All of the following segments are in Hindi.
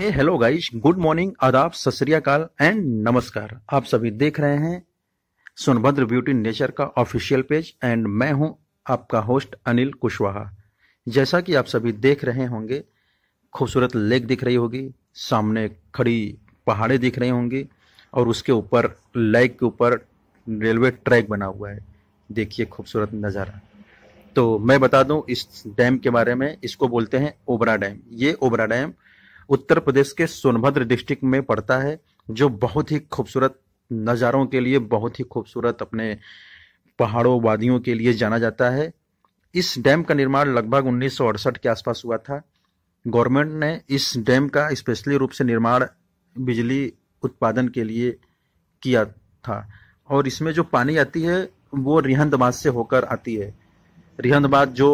हेलो गाइस गुड मॉर्निंग आदाब सत एंड नमस्कार आप सभी देख रहे हैं सोनभद्र ब्यूटी नेचर का ऑफिशियल पेज एंड मैं हूं आपका होस्ट अनिल कुशवाहा जैसा कि आप सभी देख रहे होंगे खूबसूरत लेक दिख रही होगी सामने खड़ी पहाड़े दिख रही होंगी और उसके ऊपर लेक के ऊपर रेलवे ट्रैक बना हुआ है देखिए खूबसूरत नज़ारा तो मैं बता दूं इस डैम के बारे में इसको बोलते हैं ओबरा डैम ये ओबरा डैम उत्तर प्रदेश के सोनभद्र डिस्ट्रिक्ट में पड़ता है जो बहुत ही खूबसूरत नज़ारों के लिए बहुत ही खूबसूरत अपने पहाड़ों वादियों के लिए जाना जाता है इस डैम का निर्माण लगभग उन्नीस के आसपास हुआ था गवर्नमेंट ने इस डैम का स्पेशली रूप से निर्माण बिजली उत्पादन के लिए किया था और इसमें जो पानी आती है वो रिहंदबाद से होकर आती है रिहंदबाद जो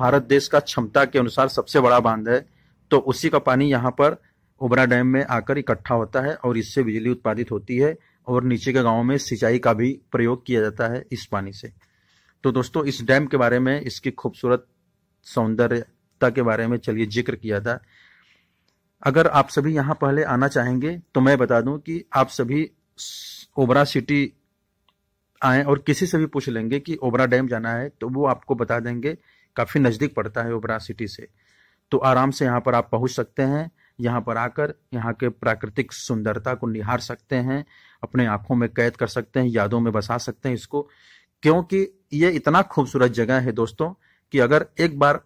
भारत देश का क्षमता के अनुसार सबसे बड़ा बांध है तो उसी का पानी यहाँ पर उबरा डैम में आकर इकट्ठा होता है और इससे बिजली उत्पादित होती है और नीचे के गाँव में सिंचाई का भी प्रयोग किया जाता है इस पानी से तो दोस्तों इस डैम के बारे में इसकी खूबसूरत सौंदर्यता के बारे में चलिए जिक्र किया था अगर आप सभी यहाँ पहले आना चाहेंगे तो मैं बता दूं कि आप सभी ओबरा सिटी आए और किसी से भी पूछ लेंगे कि ओबरा डैम जाना है तो वो आपको बता देंगे काफ़ी नज़दीक पड़ता है ओबरा सिटी से तो आराम से यहाँ पर आप पहुँच सकते हैं यहाँ पर आकर यहाँ के प्राकृतिक सुंदरता को निहार सकते हैं अपने आँखों में कैद कर सकते हैं यादों में बसा सकते हैं इसको क्योंकि ये इतना खूबसूरत जगह है दोस्तों कि अगर एक बार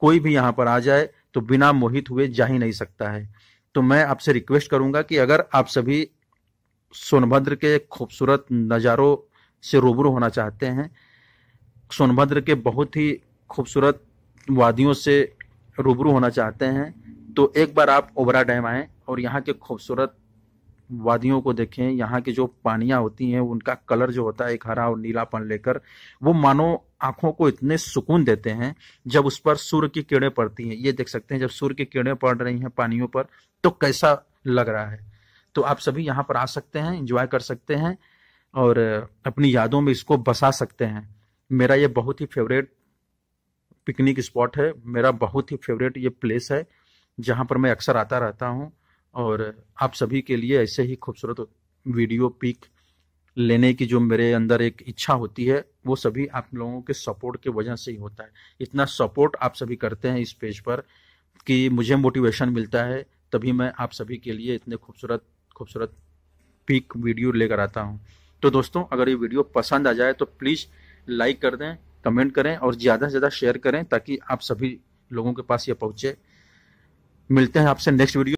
कोई भी यहाँ पर आ जाए तो बिना मोहित हुए जा ही नहीं सकता है तो मैं आपसे रिक्वेस्ट करूंगा कि अगर आप सभी सोनभद्र के खूबसूरत नज़ारों से रूबरू होना चाहते हैं सोनभद्र के बहुत ही खूबसूरत वादियों से रूबरू होना चाहते हैं तो एक बार आप ओबरा डैम आएँ और यहाँ के खूबसूरत वादियों को देखें यहाँ की जो पानियाँ होती हैं उनका कलर जो होता है एक हरा और नीलापन लेकर वो मानो आंखों को इतने सुकून देते हैं जब उस पर सूर्य की किरणें पड़ती हैं ये देख सकते हैं जब सूर्य की किरणें पड़ रही हैं पानियों पर तो कैसा लग रहा है तो आप सभी यहाँ पर आ सकते हैं इंजॉय कर सकते हैं और अपनी यादों में इसको बसा सकते हैं मेरा ये बहुत ही फेवरेट पिकनिक स्पॉट है मेरा बहुत ही फेवरेट ये प्लेस है जहाँ पर मैं अक्सर आता रहता हूँ और आप सभी के लिए ऐसे ही खूबसूरत वीडियो पिक लेने की जो मेरे अंदर एक इच्छा होती है वो सभी आप लोगों के सपोर्ट के वजह से ही होता है इतना सपोर्ट आप सभी करते हैं इस पेज पर कि मुझे मोटिवेशन मिलता है तभी मैं आप सभी के लिए इतने खूबसूरत खूबसूरत पिक वीडियो लेकर आता हूँ तो दोस्तों अगर ये वीडियो पसंद आ जाए तो प्लीज़ लाइक कर दें कमेंट करें और ज़्यादा से ज़्यादा शेयर करें ताकि आप सभी लोगों के पास ये पहुँचे मिलते हैं आपसे नेक्स्ट वीडियो